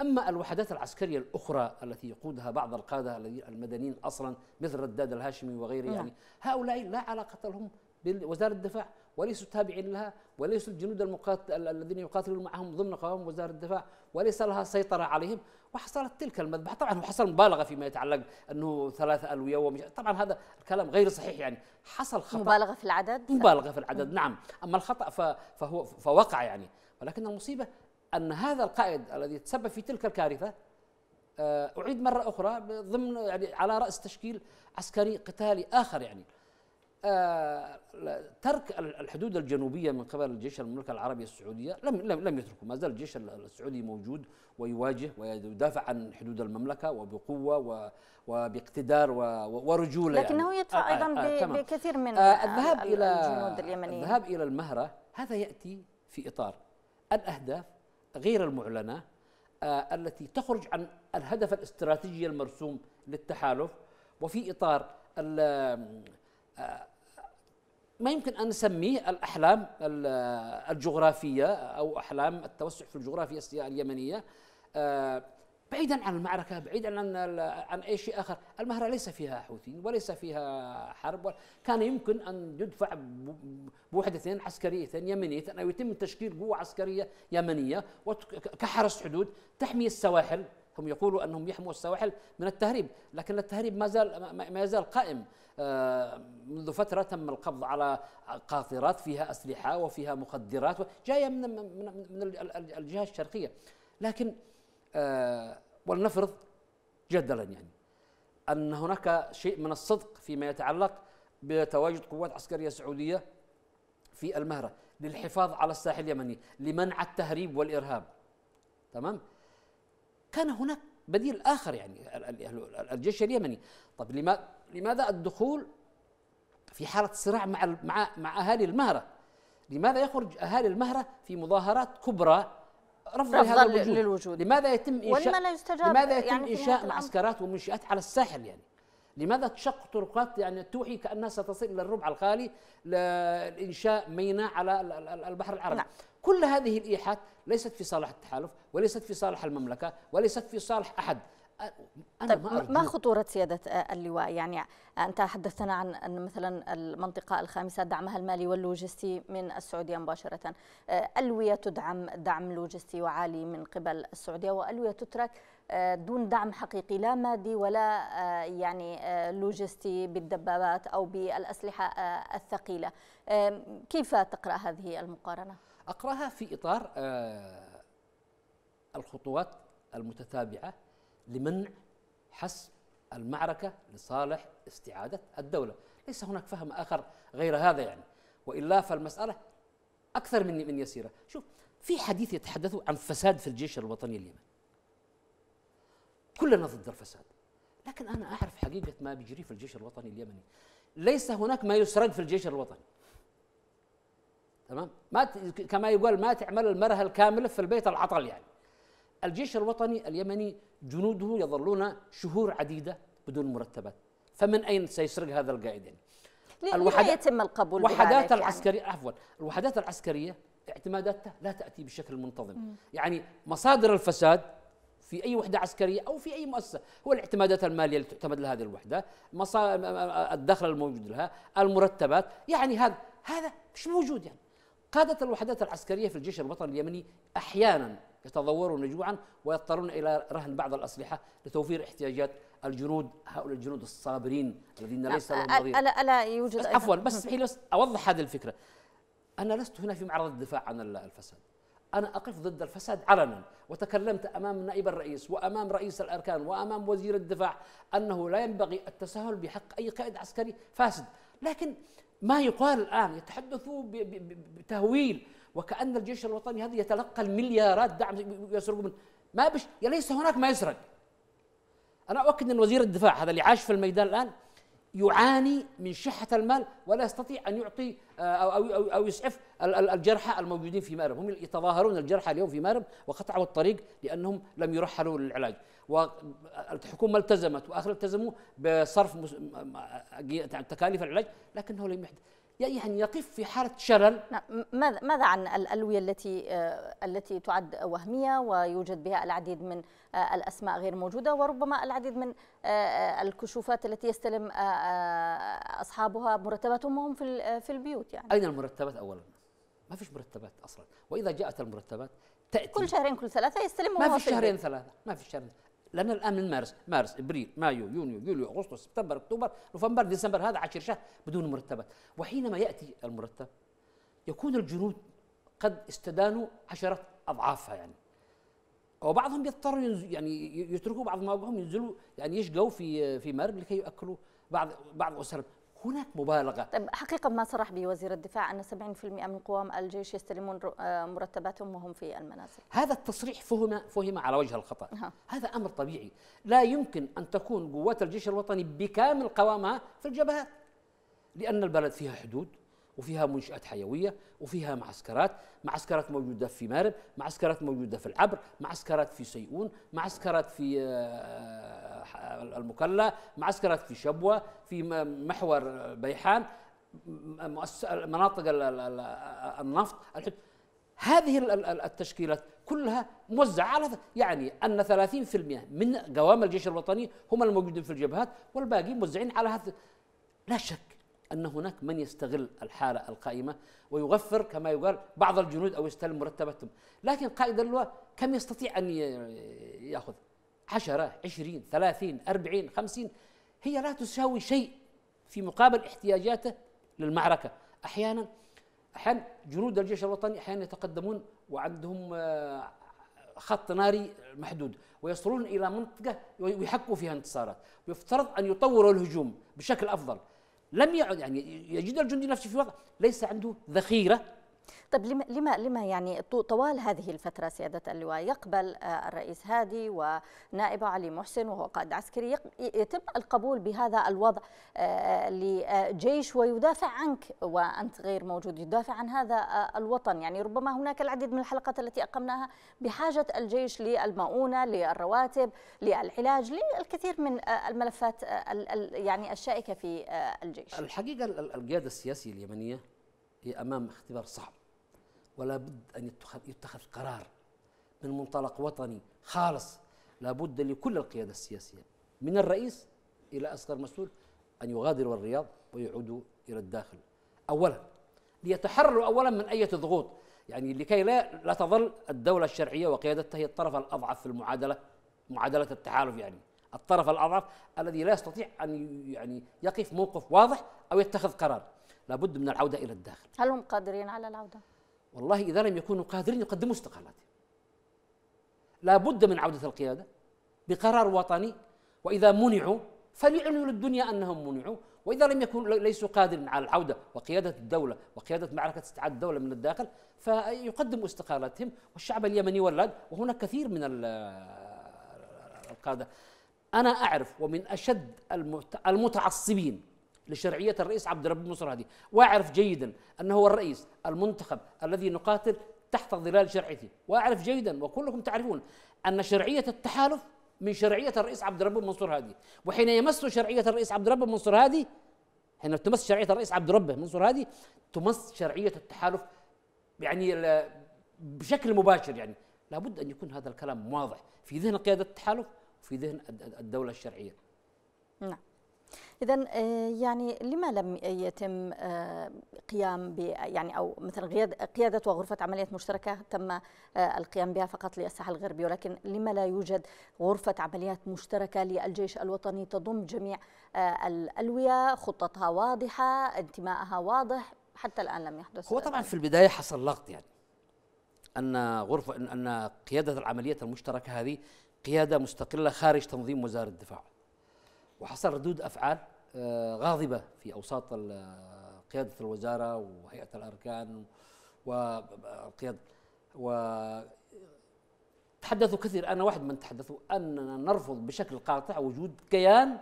أما الوحدات العسكرية الأخرى التي يقودها بعض القادة المدنيين أصلا مثل رداد الهاشمي وغيره يعني نعم. هؤلاء لا علاقة لهم بوزارة الدفاع وليسوا تابعين لها وليسوا الجنود المقاتل الذين يقاتلون معهم ضمن قوام وزارة الدفاع وليس لها سيطرة عليهم وحصلت تلك المذبحة طبعا حصل مبالغة فيما يتعلق أنه ثلاثة ألوية ومش طبعا هذا الكلام غير صحيح يعني حصل خطأ مبالغة في العدد مبالغة في العدد نعم أما الخطأ فهو فوقع يعني ولكن المصيبة أن هذا القائد الذي تسبب في تلك الكارثة آه، أعيد مرة أخرى ضمن يعني على رأس تشكيل عسكري قتالي آخر يعني آه، ترك الحدود الجنوبية من قبل الجيش المملكة العربية السعودية لم لم لم يتركوا ما زال الجيش السعودي موجود ويواجه ويدافع عن حدود المملكة وبقوة وباقتدار ورجولة يعني. لكنه يعني يدفع آه، أيضا آه آه بكثير من الذهاب إلى الجنود اليمنيين الذهاب إلى المهرة هذا يأتي في إطار الأهداف غير المعلنة آه، التي تخرج عن الهدف الاستراتيجي المرسوم للتحالف وفي إطار آه، ما يمكن أن نسميه الأحلام آه، الجغرافية أو أحلام التوسع في الجغرافيا اليمنية بعيدا عن المعركة بعيدا عن عن أي شيء آخر المهرة ليس فيها حوثي وليس فيها حرب كان يمكن أن يدفع بوحدة عسكرية يمنية أو يتم تشكيل قوة عسكرية يمنية كحرس حدود تحمي السواحل هم يقولوا انهم يحموا السواحل من التهريب، لكن التهريب ما زال ما يزال قائم آه، منذ فتره تم القبض على قاطرات فيها اسلحه وفيها مخدرات جايه من من الجهه الشرقيه، لكن آه، ولنفرض جدلا يعني أن هناك شيء من الصدق فيما يتعلق بتواجد قوات عسكرية سعودية في المهرة للحفاظ على الساحل اليمني لمنع التهريب والإرهاب تمام كان هناك بديل آخر يعني الجيش اليمني طب لماذا الدخول في حالة صراع مع مع مع أهالي المهرة لماذا يخرج أهالي المهرة في مظاهرات كبرى رفض هذا الوجود للوجود. لماذا يتم انشاء ولما لا يستجاب لماذا يتم يعني انشاء معسكرات ومنشئات على الساحل يعني لماذا تشق طرقات يعني توحي كانها ستصل الى الربع الخالي لانشاء ميناء على البحر العربي نعم. كل هذه الايحاءات ليست في صالح التحالف وليست في صالح المملكه وليست في صالح احد أنا طيب ما, ما خطورة سيادة آه، اللواء يعني آه، أنت حدثتنا عن أن مثلا المنطقة الخامسة دعمها المالي واللوجستي من السعودية مباشرة آه، ألوية تدعم دعم لوجستي وعالي من قبل السعودية وألوية تترك دون دعم حقيقي لا مادي ولا يعني لوجستي بالدبابات أو بالأسلحة الثقيلة كيف تقرأ هذه المقارنة؟ أقرأها في إطار الخطوات المتتابعة لمنع حسم المعركة لصالح استعادة الدولة ليس هناك فهم آخر غير هذا يعني وإلا فالمسألة أكثر من من يسيرة شوف في حديث يتحدث عن فساد في الجيش الوطني اليمني كلنا ضد الفساد لكن أنا أعرف حقيقة ما بيجري في الجيش الوطني اليمني ليس هناك ما يسرق في الجيش الوطني تمام ما كما يقول ما تعمل المرأة الكاملة في البيت العطل يعني الجيش الوطني اليمني جنوده يظلون شهور عديدة بدون مرتبات فمن أين سيسرق هذا القائدين الوحدات يتم القبول وحدات يعني. العسكرية يعني. عفوا الوحدات العسكرية اعتماداتها لا تأتي بشكل منتظم مم. يعني مصادر الفساد في أي وحدة عسكرية أو في أي مؤسسة هو الاعتمادات المالية اللي تعتمد لهذه الوحدة الدخل الموجود لها المرتبات يعني هذا هذا مش موجود يعني قادة الوحدات العسكرية في الجيش الوطني اليمني أحيانا يتضورون جوعا ويضطرون إلى رهن بعض الأسلحة لتوفير احتياجات الجنود هؤلاء الجنود الصابرين الذين ليس لهم نظير ألا, ألا يوجد عفوا بس اسمحي لي أوضح هذه الفكرة أنا لست هنا في معرض الدفاع عن الفساد أنا أقف ضد الفساد علنا وتكلمت أمام نائب الرئيس وأمام رئيس الأركان وأمام وزير الدفاع أنه لا ينبغي التساهل بحق أي قائد عسكري فاسد لكن ما يقال الآن يتحدثوا بتهويل وكأن الجيش الوطني هذا يتلقى المليارات دعم يسرقوا من ما بش ليس هناك ما يسرق أنا أؤكد أن وزير الدفاع هذا اللي عاش في الميدان الآن يعاني من شحة المال ولا يستطيع أن يعطي آه، أو, أو, أو, أو يسعف الجرحى الموجودين في مأرب هم يتظاهرون الجرحى اليوم في مأرب وقطعوا الطريق لأنهم لم يرحلوا للعلاج والحكومة التزمت وآخر التزموا بصرف تكاليف العلاج لكنه لم يحدث يعني أن يقف في حالة شلل نعم، ماذا ماذا عن الألوية التي آه، التي تعد وهمية ويوجد بها العديد من آه، الأسماء غير موجودة وربما العديد من آه، الكشوفات التي يستلم أصحابها مرتباتهم وهم في البيوت يعني أين المرتبات أولا؟ ما فيش مرتبات أصلا وإذا جاءت المرتبات تأتي كل شهرين كل ثلاثة يستلمها ما في شهرين ثلاثة ما في شهرين لان الان من مارس مارس ابريل مايو يونيو يوليو اغسطس سبتمبر اكتوبر نوفمبر ديسمبر هذا عشر شهر بدون مرتبات وحينما ياتي المرتب يكون الجنود قد استدانوا عشره اضعافها يعني وبعضهم يضطروا يعني يتركوا بعض مواقعهم ينزلوا يعني يشقوا في في مارب لكي ياكلوا بعض بعض اسرهم هناك مبالغه طيب حقيقه ما صرح به وزير الدفاع ان 70% من قوام الجيش يستلمون آه، مرتباتهم وهم في المنازل هذا التصريح فهم فهم على وجه الخطا ها. نعم. هذا امر طبيعي لا يمكن ان تكون قوات الجيش الوطني بكامل قوامها في الجبهات لان البلد فيها حدود وفيها منشآت حيوية وفيها معسكرات معسكرات موجودة في مارب معسكرات موجودة في العبر معسكرات في سيئون معسكرات في آه، آه، المكلا معسكرات في شبوة في محور بيحان مناطق النفط هذه التشكيلات كلها موزعة على يعني أن 30% من قوام الجيش الوطني هم الموجودين في الجبهات والباقي موزعين على هذا لا شك أن هناك من يستغل الحالة القائمة ويغفر كما يقال بعض الجنود أو يستلم مرتباتهم لكن قائد اللواء كم يستطيع أن يأخذ عشرة عشرين ثلاثين أربعين خمسين هي لا تساوي شيء في مقابل احتياجاته للمعركة أحيانا أحيانا جنود الجيش الوطني أحيانا يتقدمون وعندهم آه، خط ناري محدود ويصلون الى منطقه ويحكوا فيها انتصارات ويفترض ان يطوروا الهجوم بشكل افضل لم يعد يعني يجد الجندي نفسه في وضع ليس عنده ذخيرة طيب لما لما لما يعني طوال هذه الفتره سياده اللواء يقبل آه، الرئيس هادي ونائبه علي محسن وهو قائد عسكري يتم القبول بهذا الوضع آه، لجيش ويدافع عنك وانت غير موجود يدافع عن هذا آه، الوطن يعني ربما هناك العديد من الحلقات التي اقمناها بحاجه الجيش للمؤونه للرواتب للعلاج للكثير من الملفات يعني الشائكه في الجيش الحقيقه القياده السياسيه اليمنيه هي امام اختبار صعب ولا بد ان يتخذ قرار من منطلق وطني خالص لا بد لكل القياده السياسيه من الرئيس الى اصغر مسؤول ان يغادروا الرياض ويعودوا الى الداخل اولا ليتحرروا اولا من اي ضغوط يعني لكي لا لا تظل الدوله الشرعيه وقيادتها هي الطرف الاضعف في المعادله معادله التحالف يعني الطرف الاضعف الذي لا يستطيع ان يعني يقف موقف واضح او يتخذ قرار لابد من العوده الى الداخل هل هم قادرين على العوده والله اذا لم يكونوا قادرين يقدموا استقالاتهم لابد من عوده القياده بقرار وطني واذا منعوا فليعلنوا للدنيا انهم منعوا واذا لم يكونوا ليسوا قادرين على العوده وقياده الدوله وقياده معركه استعاده الدوله من الداخل فيقدموا استقالاتهم والشعب اليمني ولاد وهناك كثير من القاده انا اعرف ومن اشد المتعصبين لشرعية الرئيس عبد الرب منصور هادي وأعرف جيدا أنه هو الرئيس المنتخب الذي نقاتل تحت ظلال شرعيته وأعرف جيدا وكلكم تعرفون أن شرعية التحالف من شرعية الرئيس عبد الرب منصور هادي وحين يمس شرعية الرئيس عبد الرب منصور هادي حين تمس شرعية الرئيس عبد الرب منصور هادي تمس شرعية التحالف يعني بشكل مباشر يعني لابد أن يكون هذا الكلام واضح في ذهن قيادة التحالف وفي ذهن الدولة الشرعية نعم إذا آه، يعني لما لم يتم آه، قيام ب يعني أو مثلا قيادة وغرفة عمليات مشتركة تم آه، القيام بها فقط للساحل الغربي ولكن لما لا يوجد غرفة عمليات مشتركة للجيش الوطني تضم جميع الألوية خطتها واضحة انتمائها واضح حتى الآن لم يحدث هو طبعا في البداية حصل لغط يعني أن غرفة أن قيادة العمليات المشتركة هذه قيادة مستقلة خارج تنظيم وزارة الدفاع وحصل ردود افعال آه، غاضبه في اوساط آه، قياده الوزاره وهيئه الاركان وقياده و تحدثوا كثير انا واحد من تحدثوا اننا نرفض بشكل قاطع وجود كيان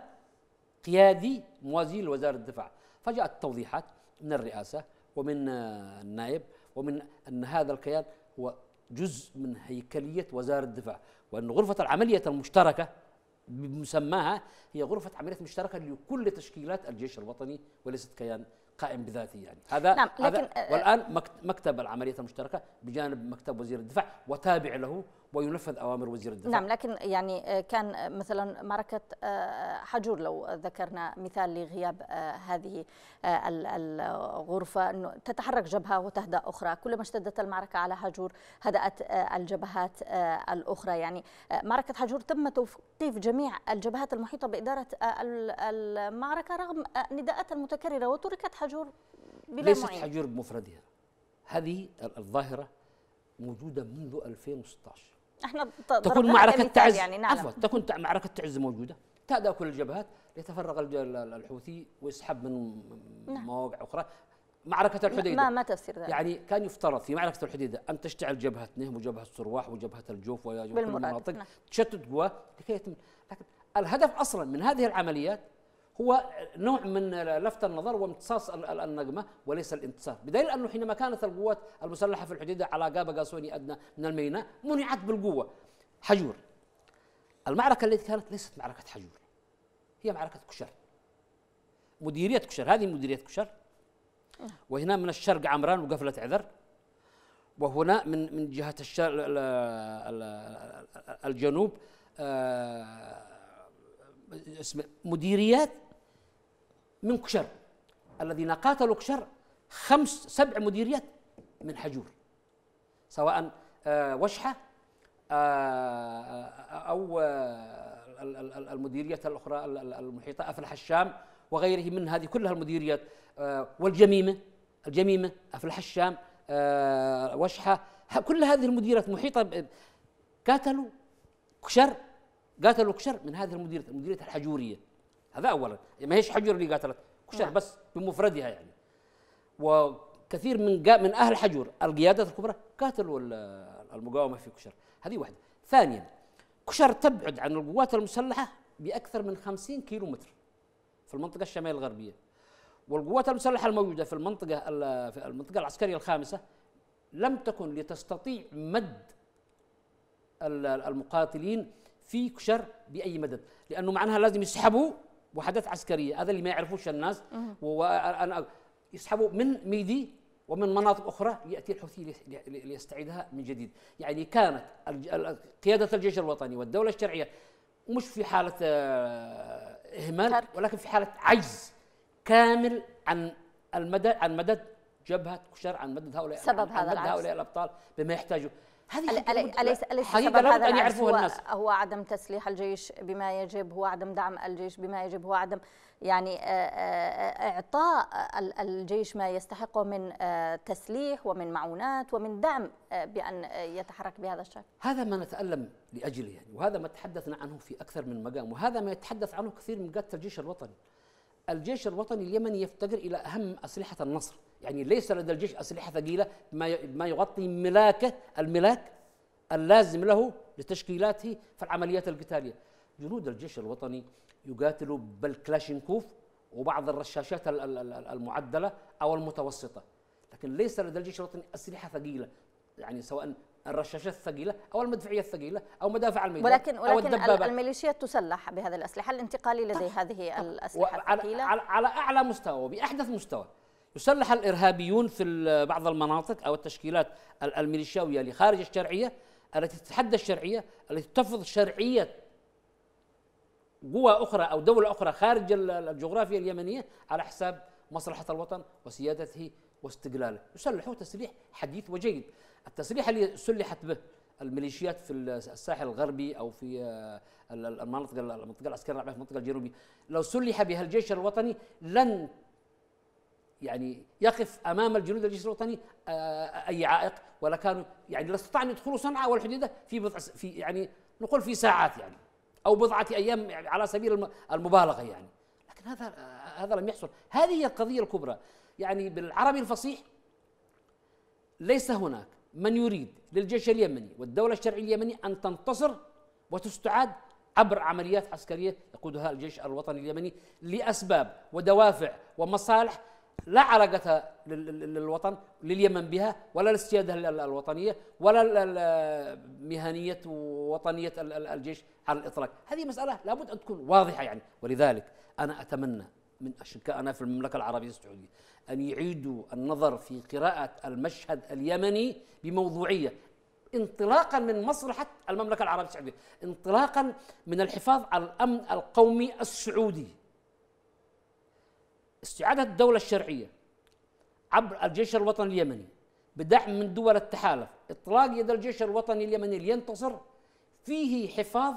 قيادي موازي لوزاره الدفاع فجاءت التوضيحات من الرئاسه ومن آه، النائب ومن ان هذا الكيان هو جزء من هيكليه وزاره الدفاع وان غرفه العمليه المشتركه بمسماها هي غرفة عمليات مشتركة لكل تشكيلات الجيش الوطني وليست كيان قائم بذاته يعني هذا نعم لكن آه، والان مكتب العمليات المشتركه بجانب مكتب وزير الدفاع وتابع له وينفذ اوامر وزير الدفاع نعم لكن يعني آه، كان آه، مثلا معركه آه، حجور لو ذكرنا مثال لغياب هذه الغرفه انه تتحرك جبهه وتهدا اخرى كلما اشتدت المعركه على حجور هدات الجبهات الاخرى يعني معركه حجور تم توقيف جميع الجبهات المحيطه باداره المعركه رغم النداءات المتكرره وتركت حجور بلا ليست معين. حجور بمفردها هذه الظاهره موجوده منذ 2016 احنا تكون معركه تعز يعني نعم. عفوا تكون معركه تعز موجوده كل الجبهات ليتفرغ الحوثي ويسحب من نعم. مواقع اخرى معركة الحديدة ما ما تفسير ذلك؟ يعني كان يفترض في معركة الحديدة أن تشتعل جبهة نهم وجبهة سرواح وجبهة الجوف وجبهة المناطق نعم. تشتت قوات لكي يتم لكن الهدف أصلا من هذه العمليات هو نوع من لفت النظر وامتصاص النجمة وليس الانتصار بدليل أنه حينما كانت القوات المسلحة في الحديدة على قابة قاسوني أدنى من الميناء منعت بالقوة حجور المعركة التي كانت ليست معركة حجور هي معركة كشر مديرية كشر هذه مديرية كشر وهنا من الشرق عمران وقفلة عذر وهنا من من جهة الشرق الجنوب آه، اسم مديريات من كشر الذين قاتلوا كشر خمس سبع مديريات من حجور سواء آه، وشحة آه، آه، أو المديريات الأخرى المحيطة أفلح الشام وغيره من هذه كلها المديريات والجميمة الجميمة أفلح الشام وشحة كل هذه المديريات محيطة قاتلوا كشر قاتلوا كشر من هذه المديريات المديريات الحجورية هذا اولا يعني ما هيش حجر اللي قاتلت كشر نعم. بس بمفردها يعني وكثير من جا من اهل حجر القيادات الكبرى قاتلوا المقاومه في كشر هذه واحده ثانيا كشر تبعد عن القوات المسلحه باكثر من 50 كيلو متر في المنطقه الشمال الغربيه والقوات المسلحه الموجوده في المنطقه في المنطقه العسكريه الخامسه لم تكن لتستطيع مد المقاتلين في كشر باي مدد لانه معناها لازم يسحبوا وحدات عسكريه هذا اللي ما يعرفوش الناس وانا يسحبوا من ميدي ومن مناطق اخرى ياتي الحوثي ليستعيدها من جديد، يعني كانت قياده الجيش الوطني والدوله الشرعيه مش في حاله آه، اهمال ولكن في حاله عجز كامل عن المدد عن مدد جبهه كشر عن مدد هؤلاء سبب عن هذا مدد العجز. هؤلاء الابطال بما يحتاجوا هذه أليس أليس سبب هذا أن يعرفوه الناس هو عدم تسليح الجيش بما يجب هو عدم دعم الجيش بما يجب هو عدم يعني آه، آه، آه، إعطاء الجيش ما يستحقه من تسليح ومن معونات ومن دعم بأن يتحرك بهذا الشكل هذا ما نتألم لأجله يعني وهذا ما تحدثنا عنه في أكثر من مقام وهذا ما يتحدث عنه كثير من قادة الجيش الوطني الجيش الوطني اليمني يفتقر إلى أهم أسلحة النصر يعني ليس لدى الجيش أسلحة ثقيلة ما يغطي ملاكه الملاك اللازم له لتشكيلاته في العمليات القتالية جنود الجيش الوطني يقاتلوا بالكلاشينكوف وبعض الرشاشات المعدلة أو المتوسطة لكن ليس لدى الجيش الوطني أسلحة ثقيلة يعني سواء الرشاشات الثقيلة أو المدفعية الثقيلة أو مدافع الميدان ولكن أو ولكن الميليشيات تسلح بهذه الأسلحة الانتقالي لدي طبعا. هذه طيب. الأسلحة الثقيلة على, على أعلى مستوى وبأحدث مستوى يسلح الارهابيون في بعض المناطق او التشكيلات الميليشياويه اللي خارج الشرعيه التي تتحدى الشرعيه التي تفرض شرعيه قوى اخرى او دوله اخرى خارج الجغرافيا اليمنيه على حساب مصلحه الوطن وسيادته واستقلاله، يسلحوا تسليح حديث وجيد. التسليح اللي سلحت به الميليشيات في الساحل الغربي او في آه، المناطق المنطقه العسكريه في المنطقه الجنوبيه، لو سلح بها الجيش الوطني لن يعني يقف امام الجنود الجيش الوطني آه، آه، اي عائق ولا كانوا يعني لا استطاع ان يدخلوا صنعاء والحديده في بضع في يعني نقول في ساعات يعني او بضعه ايام يعني على سبيل المبالغه يعني لكن هذا آه، هذا لم يحصل هذه هي القضيه الكبرى يعني بالعربي الفصيح ليس هناك من يريد للجيش اليمني والدوله الشرعيه اليمني ان تنتصر وتستعاد عبر عمليات عسكريه يقودها الجيش الوطني اليمني لاسباب ودوافع ومصالح لا علاقة للوطن لليمن بها ولا الاستيادة الوطنية ولا مهنية وطنية الجيش على الإطلاق هذه مسألة لابد أن تكون واضحة يعني ولذلك أنا أتمنى من أشركائنا في المملكة العربية السعودية أن يعيدوا النظر في قراءة المشهد اليمني بموضوعية انطلاقا من مصلحة المملكة العربية السعودية انطلاقا من الحفاظ على الأمن القومي السعودي استعادة الدولة الشرعية عبر الجيش الوطني اليمني بدعم من دول التحالف إطلاق يد الجيش الوطني اليمني لينتصر فيه حفاظ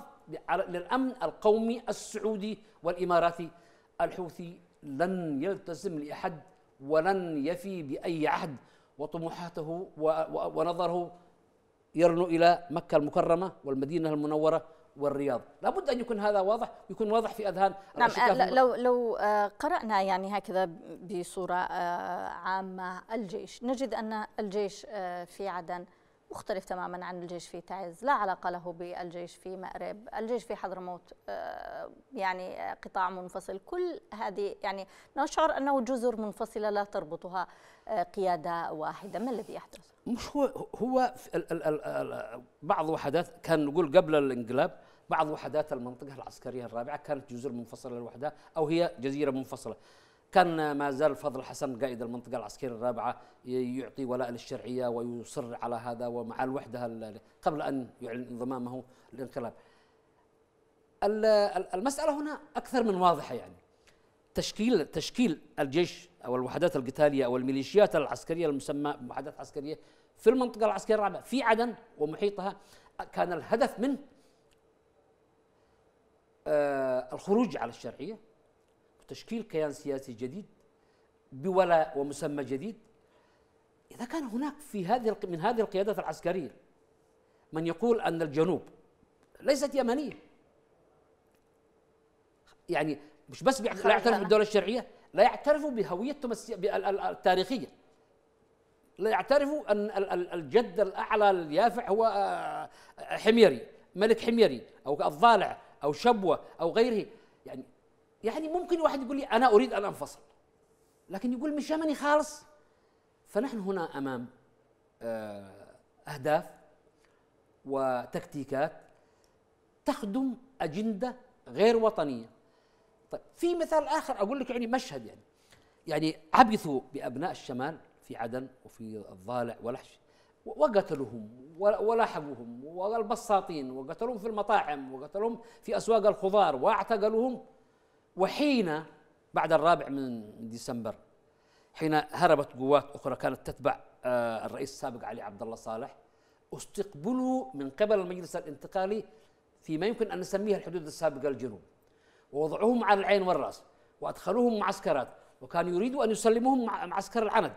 للأمن القومي السعودي والإماراتي الحوثي لن يلتزم لأحد ولن يفي بأي عهد وطموحاته ونظره يرنو إلى مكة المكرمة والمدينة المنورة والرياض لابد أن يكون هذا واضح ويكون واضح في أذهان نعم لو, لو آه، قرأنا يعني هكذا بصورة آه، عامة الجيش نجد أن الجيش آه، في عدن مختلف تماما عن الجيش في تعز لا علاقة له بالجيش في مأرب الجيش في حضرموت يعني قطاع منفصل كل هذه يعني نشعر أنه جزر منفصلة لا تربطها قياده واحده ما الذي يحدث مش هو هو الـ الـ الـ بعض وحدات كان نقول قبل الانقلاب بعض وحدات المنطقه العسكريه الرابعه كانت جزر منفصله للوحده او هي جزيره منفصله كان ما زال فضل حسن قائد المنطقة العسكرية الرابعة يعطي ولاء للشرعية ويصر على هذا ومع الوحدة قبل أن يعلن انضمامه للانقلاب المسألة هنا أكثر من واضحة يعني تشكيل تشكيل الجيش او الوحدات القتاليه او الميليشيات العسكريه المسمى بوحدات عسكريه في المنطقه العسكريه الرابعه في عدن ومحيطها كان الهدف من آه، الخروج على الشرعيه وتشكيل كيان سياسي جديد بولاء ومسمى جديد اذا كان هناك في هذه من هذه القيادات العسكريه من يقول ان الجنوب ليست يمنيه يعني مش بس لا يعترف بالدولة الشرعية لا يعترفوا بهويتهم التاريخية لا يعترفوا أن الجد الأعلى اليافع هو آه، حميري ملك حميري أو الضالع أو شبوة أو غيره يعني يعني ممكن واحد يقول لي أنا أريد أن أنفصل لكن يقول مش يمني خالص فنحن هنا أمام آه، أهداف وتكتيكات تخدم أجندة غير وطنية طيب في مثال اخر اقول لك يعني مشهد يعني يعني عبثوا بابناء الشمال في عدن وفي الضالع ولحش وقتلوهم ولاحقوهم والبساطين وقتلوهم في المطاعم وقتلوهم في اسواق الخضار واعتقلوهم وحين بعد الرابع من ديسمبر حين هربت قوات اخرى كانت تتبع آه، الرئيس السابق علي عبد الله صالح استقبلوا من قبل المجلس الانتقالي فيما يمكن ان نسميه الحدود السابقه الجنوب ووضعوهم على العين والرأس وأدخلوهم معسكرات وكان يريد أن يسلموهم معسكر العند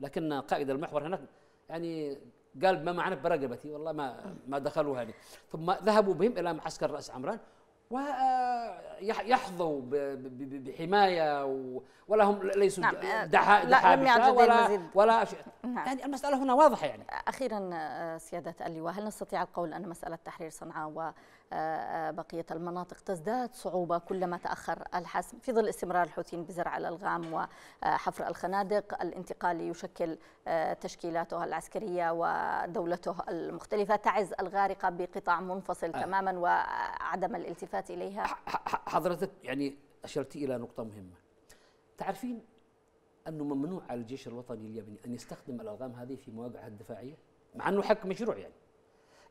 لكن قائد المحور هناك يعني قال ما معنى برقبتي والله ما ما دخلوها يعني ثم ذهبوا بهم الى معسكر راس عمران ويحظوا بحمايه ولهم ليسوا نعم آه، لا ولا ولا نعم. يعني المساله هنا واضحه يعني اخيرا آه، سياده اللواء هل نستطيع القول ان مساله تحرير صنعاء و آه، آه، بقية المناطق تزداد صعوبة كلما تأخر الحسم في ظل استمرار الحوثيين بزرع الألغام وحفر آه، الخنادق الانتقالي يشكل تشكيلاته العسكرية ودولته المختلفة تعز الغارقة بقطاع منفصل تماما وعدم الالتفات إليها حضرتك يعني أشرت إلى نقطة مهمة تعرفين أنه ممنوع على الجيش الوطني اليمني أن يستخدم الألغام هذه في مواقعها الدفاعية مع أنه حق مشروع يعني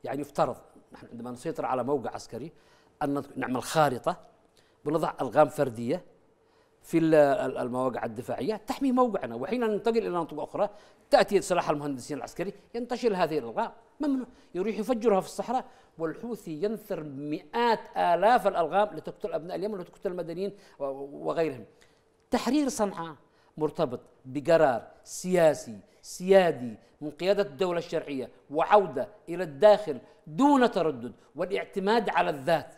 يعني يفترض نحن عندما نسيطر على موقع عسكري أن نعمل خارطة بنضع ألغام فردية في المواقع الدفاعية تحمي موقعنا وحين ننتقل إلى منطقة أخرى تأتي سلاح المهندسين العسكري ينتشل هذه الألغام ممنوع يروح يفجرها في الصحراء والحوثي ينثر مئات آلاف الألغام لتقتل أبناء اليمن وتقتل المدنيين وغيرهم تحرير صنعاء مرتبط بقرار سياسي سيادي من قيادة الدولة الشرعية وعودة إلى الداخل دون تردد والاعتماد على الذات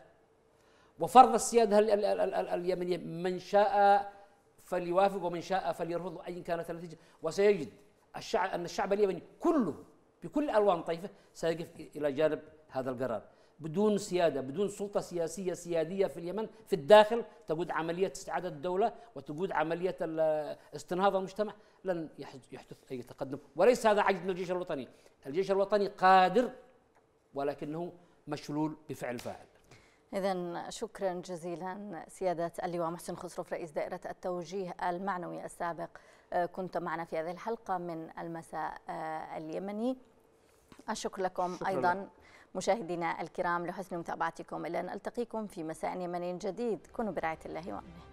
وفرض السيادة اليمنية من شاء فليوافق ومن شاء فليرفض أي كانت النتيجة وسيجد الشعب أن الشعب اليمني كله بكل ألوان طيفه سيقف إلى جانب هذا القرار بدون سيادة بدون سلطة سياسية سيادية في اليمن في الداخل تقود عملية استعادة الدولة وتقود عملية استنهاض المجتمع لن يحدث أي تقدم وليس هذا عجز من الجيش الوطني الجيش الوطني قادر ولكنه مشلول بفعل فاعل إذا شكرا جزيلا سيادة اللواء محسن خسروف رئيس دائرة التوجيه المعنوي السابق آه، كنت معنا في هذه الحلقة من المساء آه، اليمني الشكر لكم أيضا لك. مشاهدينا الكرام لحسن متابعتكم إلى أن ألتقيكم في مساء يمني جديد كونوا برعاية الله وأمنه